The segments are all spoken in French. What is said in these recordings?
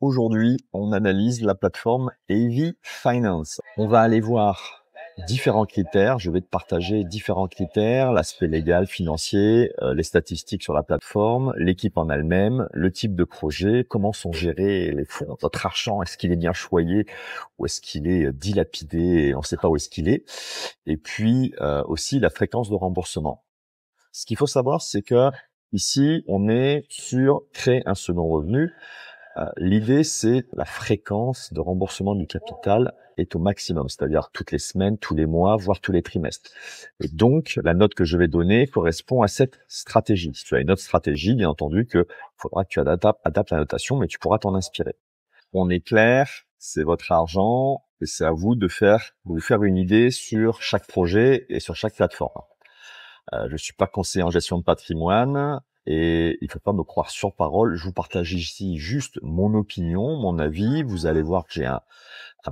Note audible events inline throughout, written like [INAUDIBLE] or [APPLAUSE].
aujourd'hui, on analyse la plateforme Heavy Finance. On va aller voir différents critères. Je vais te partager différents critères, l'aspect légal, financier, euh, les statistiques sur la plateforme, l'équipe en elle-même, le type de projet, comment sont gérés les fonds, notre argent, est-ce qu'il est bien choyé ou est-ce qu'il est euh, dilapidé, et on ne sait pas où est-ce qu'il est. Et puis euh, aussi la fréquence de remboursement. Ce qu'il faut savoir, c'est que ici, on est sur créer un second revenu. Euh, l'idée, c'est la fréquence de remboursement du capital est au maximum, c'est-à-dire toutes les semaines, tous les mois, voire tous les trimestres. Et donc, la note que je vais donner correspond à cette stratégie. Si tu as une autre stratégie, bien entendu, que faudra que tu adaptes, la notation, mais tu pourras t'en inspirer. On est clair, c'est votre argent, et c'est à vous de faire, vous faire une idée sur chaque projet et sur chaque plateforme. Je euh, je suis pas conseiller en gestion de patrimoine et il faut pas me croire sur parole. Je vous partage ici juste mon opinion, mon avis. Vous allez voir que j'ai un,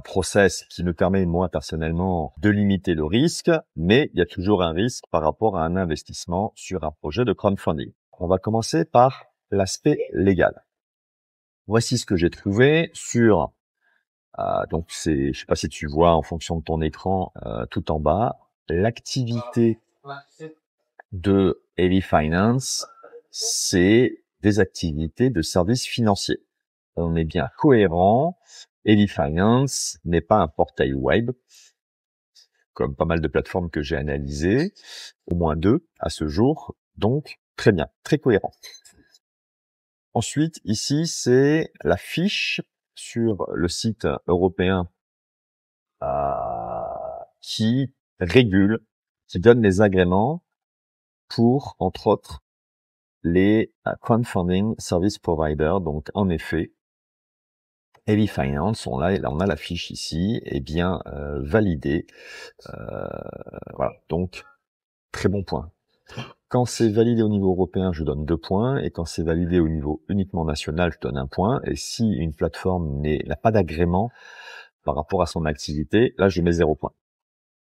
process qui me permet, moi, personnellement, de limiter le risque, mais il y a toujours un risque par rapport à un investissement sur un projet de crowdfunding. On va commencer par l'aspect légal. Voici ce que j'ai trouvé sur euh, donc c'est je sais pas si tu vois en fonction de ton écran euh, tout en bas l'activité de Heavy Finance c'est des activités de services financiers. On est bien cohérent. Eli Finance n'est pas un portail web, comme pas mal de plateformes que j'ai analysées, au moins deux à ce jour. Donc, très bien, très cohérent. Ensuite, ici, c'est la fiche sur le site européen euh, qui régule, qui donne les agréments pour, entre autres, les euh, crowdfunding service providers. Donc, en effet, Heavy Finance, on a, on a la fiche ici, et bien euh, validée. Euh, voilà, donc très bon point. Quand c'est validé au niveau européen, je donne deux points, et quand c'est validé au niveau uniquement national, je donne un point. Et si une plateforme n'a pas d'agrément par rapport à son activité, là je mets zéro point.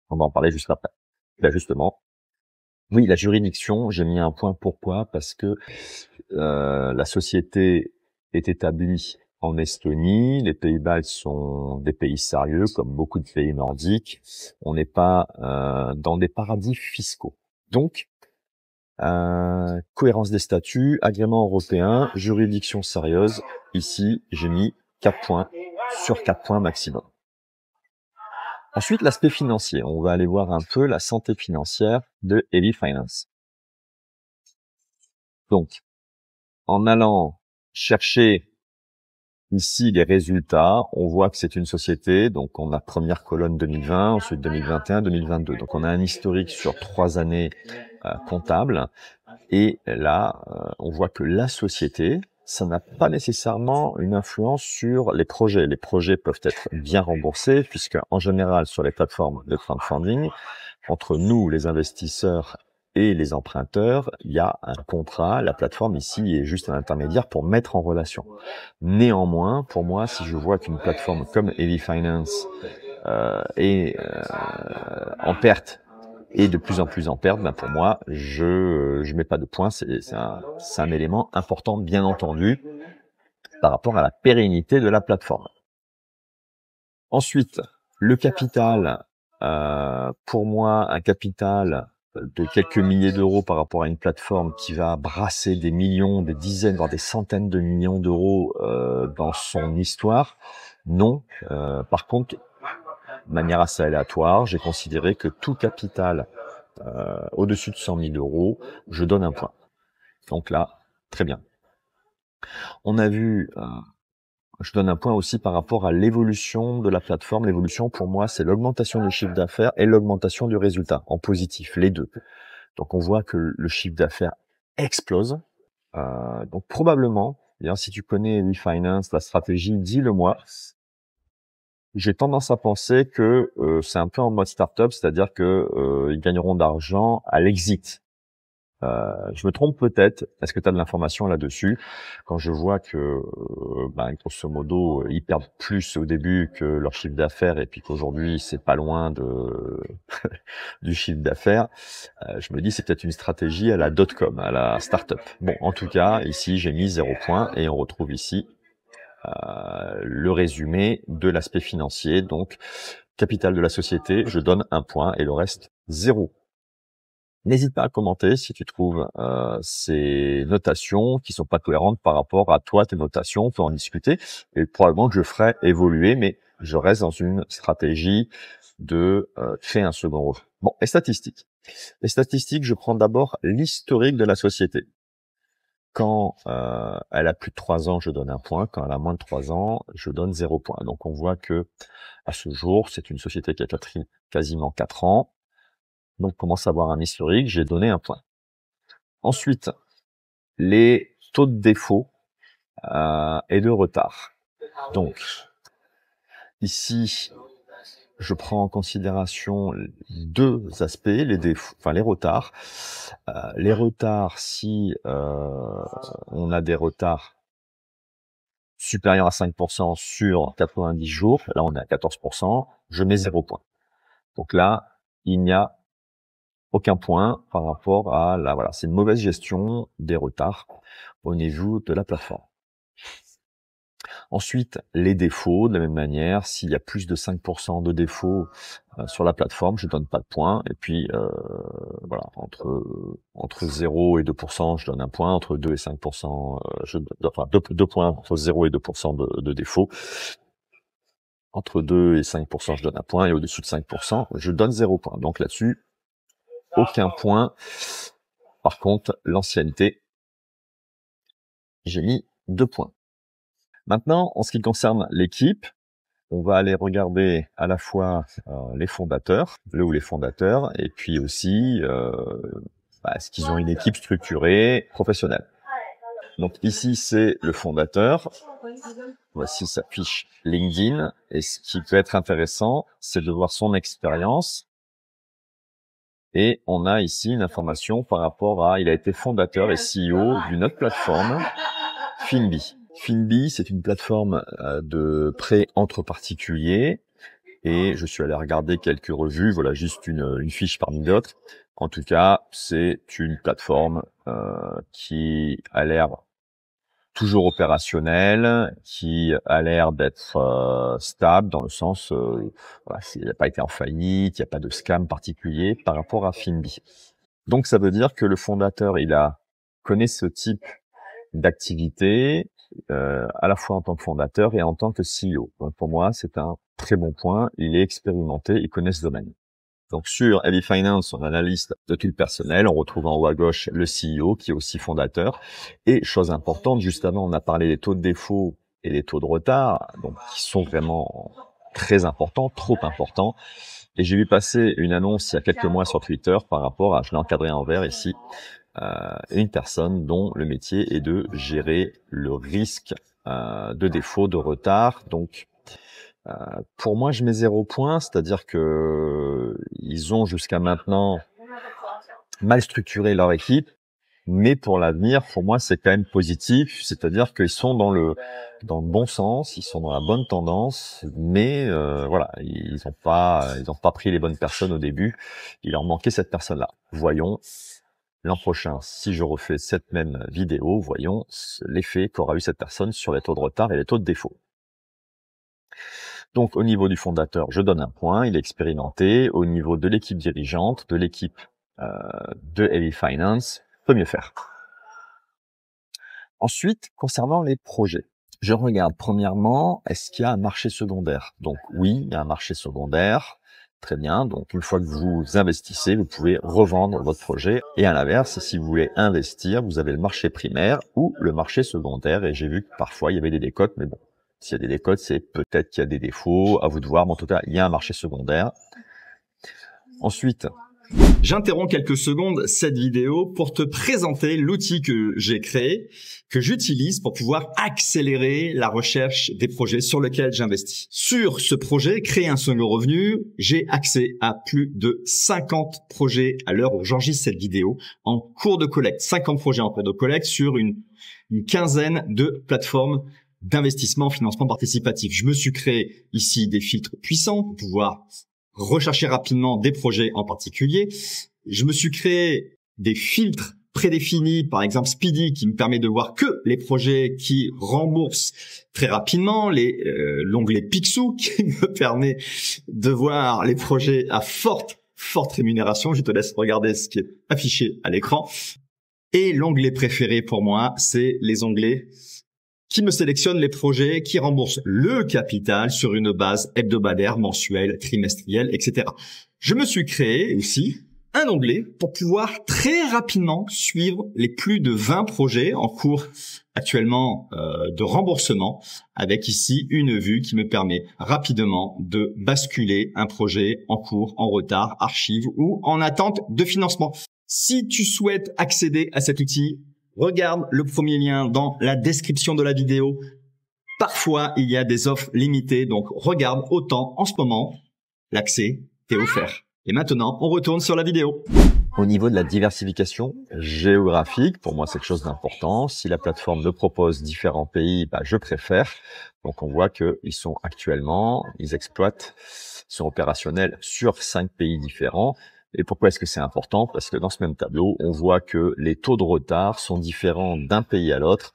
On va en parler juste après. Là justement, oui, la juridiction, j'ai mis un point pourquoi parce que euh, la société est établie en Estonie, les Pays-Bas sont des pays sérieux comme beaucoup de pays nordiques. On n'est pas euh, dans des paradis fiscaux. Donc, euh, cohérence des statuts, agrément européen, juridiction sérieuse. Ici, j'ai mis 4 points sur 4 points maximum. Ensuite, l'aspect financier. On va aller voir un peu la santé financière de Heavy Finance. Donc, en allant chercher ici les résultats, on voit que c'est une société, donc on a première colonne 2020, ensuite 2021, 2022. Donc on a un historique sur trois années euh, comptables. Et là, euh, on voit que la société, ça n'a pas nécessairement une influence sur les projets. Les projets peuvent être bien remboursés, puisque en général, sur les plateformes de crowdfunding, entre nous, les investisseurs et les emprunteurs, il y a un contrat. La plateforme ici est juste un intermédiaire pour mettre en relation. Néanmoins, pour moi, si je vois qu'une plateforme comme Heavy Finance euh, est euh, en perte et de plus en plus en perdre, ben pour moi, je euh, je mets pas de points. C'est un, un élément important, bien entendu, par rapport à la pérennité de la plateforme. Ensuite, le capital, euh, pour moi, un capital de quelques milliers d'euros par rapport à une plateforme qui va brasser des millions, des dizaines, voire des centaines de millions d'euros euh, dans son histoire. Non. par contre, de manière assez aléatoire, j'ai considéré que tout capital euh, au-dessus de 100 000 euros, je donne un point. Donc là, très bien. On a vu, euh, je donne un point aussi par rapport à l'évolution de la plateforme. L'évolution, pour moi, c'est l'augmentation du chiffre d'affaires et l'augmentation du résultat, en positif, les deux. Donc on voit que le chiffre d'affaires explose. Euh, donc probablement, d'ailleurs si tu connais finance la stratégie, dis-le moi, j'ai tendance à penser que euh, c'est un peu en mode startup, c'est-à-dire que euh, ils gagneront d'argent à l'exit. Euh, je me trompe peut-être. Est-ce que tu as de l'information là-dessus Quand je vois que, bah, grosso modo, ils perdent plus au début que leur chiffre d'affaires et puis qu'aujourd'hui c'est pas loin de [LAUGHS] du chiffre d'affaires, je me dis c'est peut-être une stratégie à la dot com, à la startup. Bon, en tout cas, ici j'ai mis zéro point et on retrouve ici euh, le résumé de l'aspect financier. Donc, capital de la société, je donne un point et le reste, zéro. N'hésite pas à commenter si tu trouves euh, ces notations qui sont pas cohérentes par rapport à toi, tes notations, on peut en discuter. Et probablement que je ferai évoluer, mais je reste dans une stratégie de euh, un second rôle ». Bon, et statistiques. Les statistiques, je prends d'abord l'historique de la société. Quand euh, elle a plus de 3 ans, je donne un point. Quand elle a moins de 3 ans, je donne 0 point. Donc on voit que à ce jour, c'est une société qui a quasiment 4 ans. Donc commence à avoir un historique, j'ai donné un point. Ensuite, les taux de défaut euh, et de retard. Donc ici, je prends en considération deux aspects, les défauts, enfin les retards. Euh, les retards, si euh, on a des retards supérieurs à 5% sur 90 jours, là on est à 14%, je mets zéro point. Donc là, il n'y a aucun point par rapport à la voilà, c'est une mauvaise gestion des retards au niveau de la plateforme. Ensuite, les défauts, de la même manière, s'il y a plus de 5% de défauts euh, sur la plateforme, je donne pas de points. Et puis, euh, voilà, entre, entre 0 et 2%, je donne un point. Entre 2 et 5%, euh, je, enfin, 2, points entre 0 et 2% de, de défauts entre 2 et 5%, je donne un point, et au-dessous de 5%, je donne 0 point. Donc là-dessus, aucun point. Par contre, l'ancienneté, j'ai mis 2 points. Maintenant, en ce qui concerne l'équipe, on va aller regarder à la fois euh, les fondateurs, le ou les fondateurs, et puis aussi euh, bah, est-ce qu'ils ont une équipe structurée, professionnelle. Donc ici, c'est le fondateur. Voici sa fiche LinkedIn. Et ce qui peut être intéressant, c'est de voir son expérience. Et on a ici une information par rapport à, il a été fondateur et CEO d'une autre plateforme, Finbi. Finbi, c'est une plateforme euh, de prêt entre particuliers et ah. je suis allé regarder quelques revues, voilà juste une, fiche parmi d'autres. En tout cas, c'est une plateforme euh, qui a l'air toujours opérationnelle, qui a l'air d'être euh, stable dans le sens, voilà, il n'a pas été en faillite, il n'y a pas de scam particulier par rapport à Finbi. Donc ça veut dire que le fondateur, il a connaît ce type d'activité, euh, à la fois en tant que fondateur et en tant que CEO. Donc pour moi, c'est un très bon point. Il est expérimenté, il connaît ce domaine. Donc sur Heavy Finance, on a la liste de tout le personnel. On retrouve en haut à gauche le CEO qui est aussi fondateur. Et chose importante, juste avant, on a parlé des taux de défaut et des taux de retard, donc qui sont vraiment très importants, trop importants. Et j'ai vu passer une annonce il y a quelques mois sur Twitter par rapport à, je l'ai encadré en vert ici, euh, une personne dont le métier est de gérer le risque euh, de défaut, de retard. Donc, euh, pour moi, je mets zéro point, c'est-à-dire que ils ont jusqu'à maintenant mal structuré leur équipe, mais pour l'avenir, pour moi, c'est quand même positif. C'est-à-dire qu'ils sont dans le dans le bon sens, ils sont dans la bonne tendance, mais euh, voilà, ils n'ont pas ils ont pas pris les bonnes personnes au début. Il leur manquait cette personne-là. Voyons l'an prochain, si je refais cette même vidéo, voyons l'effet qu'aura eu cette personne sur les taux de retard et les taux de défaut. Donc au niveau du fondateur, je donne un point, il est expérimenté. Au niveau de l'équipe dirigeante, de l'équipe euh, de Heavy Finance, peut mieux faire. Ensuite, concernant les projets, je regarde premièrement, est-ce qu'il y a un marché secondaire Donc oui, il y a un marché secondaire. Très bien. Donc, une fois que vous investissez, vous pouvez revendre votre projet. Et à l'inverse, si vous voulez investir, vous avez le marché primaire ou le marché secondaire. Et j'ai vu que parfois, il y avait des décotes, mais bon. S'il y a des décotes, c'est peut-être qu'il y a des défauts, à vous de voir, mais en tout cas, il y a un marché secondaire. Ensuite, J'interromps quelques secondes cette vidéo pour te présenter l'outil que j'ai créé, que j'utilise pour pouvoir accélérer la recherche des projets sur lesquels j'investis. Sur ce projet, créer un second revenu, j'ai accès à plus de 50 projets à l'heure où j'enregistre cette vidéo en cours de collecte. 50 projets en cours de collecte sur une, une quinzaine de plateformes d'investissement financement participatif. Je me suis créé ici des filtres puissants pour pouvoir rechercher rapidement des projets en particulier. Je me suis créé des filtres prédéfinis, par exemple Speedy, qui me permet de voir que les projets qui remboursent très rapidement, les euh, l'onglet [LAUGHS] qui me permet de voir les projets à forte forte rémunération. Je te laisse regarder ce qui est affiché à l'écran. Et l'onglet préféré pour moi, c'est les onglets qui me sélectionne les projets, qui rembourse le capital sur une base hebdomadaire, mensuelle, trimestrielle, etc. Je me suis créé aussi un onglet pour pouvoir très rapidement suivre les plus de 20 projets en cours actuellement euh, de remboursement avec ici une vue qui me permet rapidement de basculer un projet en cours, en retard, archive ou en attente de financement. Si tu souhaites accéder à cet outil, Regarde le premier lien dans la description de la vidéo. Parfois, il y a des offres limitées, donc regarde autant en ce moment. L'accès est offert. Et maintenant, on retourne sur la vidéo. Au niveau de la diversification géographique, pour moi c'est quelque chose d'important. Si la plateforme ne propose différents pays, bah, je préfère. Donc on voit qu'ils sont actuellement, ils exploitent, ils sont opérationnels sur cinq pays différents. Et pourquoi est-ce que c'est important Parce que dans ce même tableau, on voit que les taux de retard sont différents d'un pays à l'autre.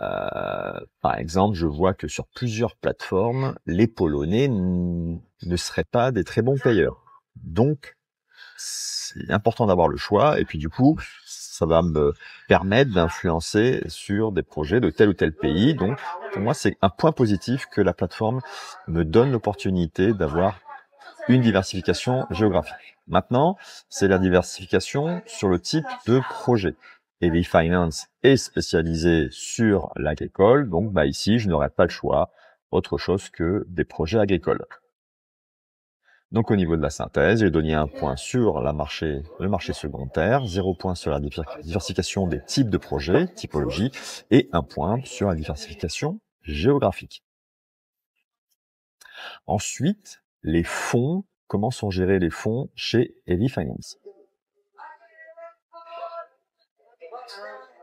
Euh, par exemple, je vois que sur plusieurs plateformes, les Polonais ne seraient pas des très bons payeurs. Donc, c'est important d'avoir le choix. Et puis du coup, ça va me permettre d'influencer sur des projets de tel ou tel pays. Donc, pour moi, c'est un point positif que la plateforme me donne l'opportunité d'avoir une diversification géographique. Maintenant, c'est la diversification sur le type de projet. EV Finance est spécialisée sur l'agricole, donc bah ici, je n'aurai pas le choix autre chose que des projets agricoles. Donc au niveau de la synthèse, j'ai donné un point sur la marché, le marché secondaire, zéro point sur la diversification des types de projets, typologie, et un point sur la diversification géographique. Ensuite, les fonds, comment sont gérés les fonds chez Heavy Finance.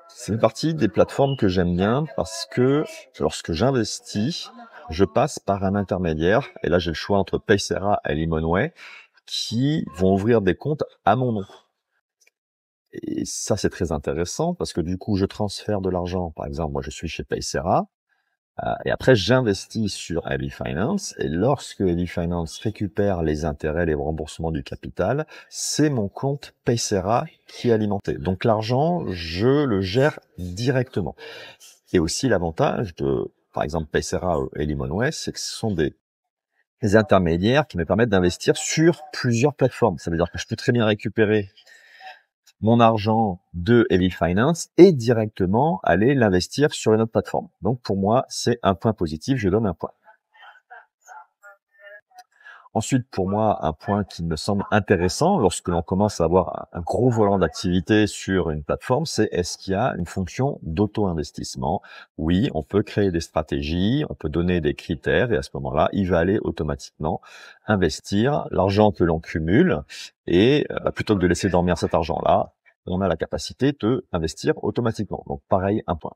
C'est une partie des plateformes que j'aime bien parce que lorsque j'investis, je passe par un intermédiaire, et là j'ai le choix entre Paysera et Limonway, qui vont ouvrir des comptes à mon nom. Et ça c'est très intéressant parce que du coup je transfère de l'argent, par exemple moi je suis chez Paysera, euh, et après, j'investis sur Heavy Finance et lorsque Heavy Finance récupère les intérêts, les remboursements du capital, c'est mon compte Paysera qui est alimenté. Donc l'argent, je le gère directement. Et aussi l'avantage de, par exemple, Paysera et Limonway, c'est que ce sont des intermédiaires qui me permettent d'investir sur plusieurs plateformes. Ça veut dire que je peux très bien récupérer mon argent de Evil Finance et directement aller l'investir sur une autre plateforme. Donc pour moi, c'est un point positif, je donne un point. Ensuite, pour moi, un point qui me semble intéressant lorsque l'on commence à avoir un gros volant d'activité sur une plateforme, c'est est-ce qu'il y a une fonction d'auto-investissement Oui, on peut créer des stratégies, on peut donner des critères et à ce moment-là, il va aller automatiquement investir l'argent que l'on cumule et euh, bah, plutôt que de laisser dormir cet argent-là, on a la capacité de investir automatiquement. Donc pareil, un point.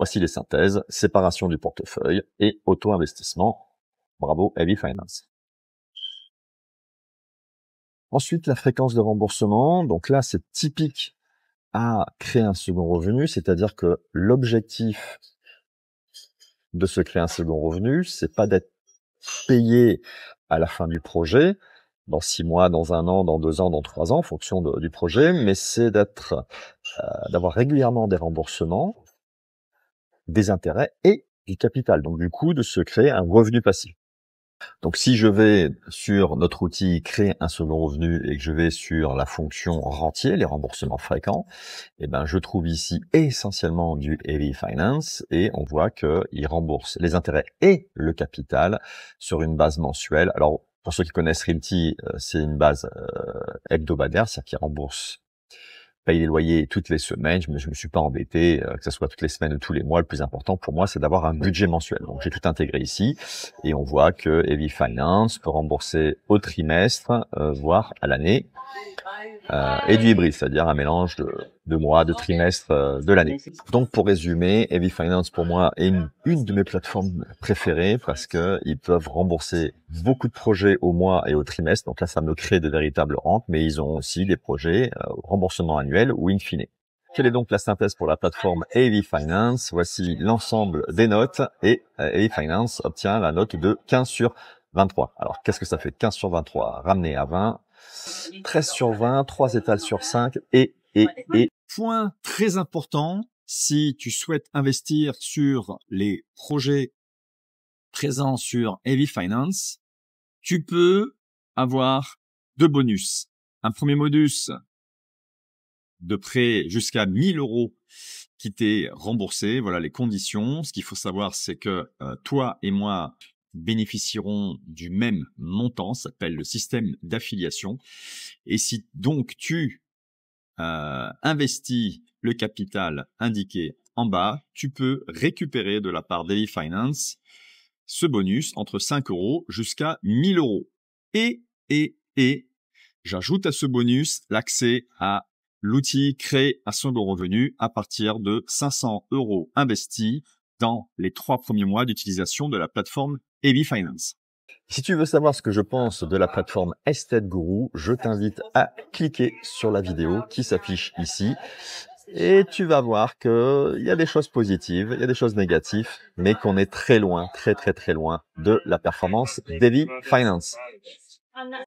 Voici les synthèses, séparation du portefeuille et auto-investissement. Bravo Heavy Finance. Ensuite, la fréquence de remboursement. Donc là, c'est typique à créer un second revenu, c'est-à-dire que l'objectif de se créer un second revenu, c'est pas d'être payé à la fin du projet, dans six mois, dans un an, dans deux ans, dans trois ans, en fonction du projet, mais c'est d'être, euh, d'avoir régulièrement des remboursements des intérêts et du capital, donc du coup de se créer un revenu passif. Donc si je vais sur notre outil créer un second revenu et que je vais sur la fonction rentier, les remboursements fréquents, eh ben je trouve ici essentiellement du heavy finance et on voit qu'il rembourse les intérêts et le capital sur une base mensuelle. Alors pour ceux qui connaissent Realty, euh, c'est une base euh, hebdomadaire, c'est-à-dire qu'il rembourse les loyers toutes les semaines, je ne me suis pas embêté, euh, que ce soit toutes les semaines ou tous les mois. Le plus important pour moi, c'est d'avoir un budget mensuel. Donc j'ai tout intégré ici et on voit que Heavy Finance peut rembourser au trimestre, euh, voire à l'année. Euh, et du hybride, c'est-à-dire un mélange de, de mois, de trimestres, euh, de l'année. Donc pour résumer, Heavy Finance pour moi est une, de mes plateformes préférées parce que ils peuvent rembourser beaucoup de projets au mois et au trimestre. Donc là, ça me crée de véritables rentes, mais ils ont aussi des projets euh, remboursement annuel ou in fine. Quelle est donc la synthèse pour la plateforme Heavy Finance Voici l'ensemble des notes et euh, Heavy Finance obtient la note de 15 sur 23. Alors qu'est-ce que ça fait 15 sur 23 ramené à 20 13 sur 20, 3 étals sur 5 et, et, et. Point très important, si tu souhaites investir sur les projets présents sur Heavy Finance, tu peux avoir deux bonus. Un premier bonus de prêt jusqu'à 1000 euros qui t'est remboursé. Voilà les conditions. Ce qu'il faut savoir, c'est que euh, toi et moi, bénéficieront du même montant, s'appelle le système d'affiliation. Et si donc tu euh, investis le capital indiqué en bas, tu peux récupérer de la part d'Eli Finance ce bonus entre 5 euros jusqu'à 1000 euros. Et, et, et, j'ajoute à ce bonus l'accès à l'outil créé à son revenu à partir de 500 euros investis dans les trois premiers mois d'utilisation de la plateforme Evi Finance. Si tu veux savoir ce que je pense de la plateforme Estate Guru, je t'invite à cliquer sur la vidéo qui s'affiche ici. Et tu vas voir qu'il y a des choses positives, il y a des choses négatives, mais qu'on est très loin, très très très loin de la performance d'Evi Finance.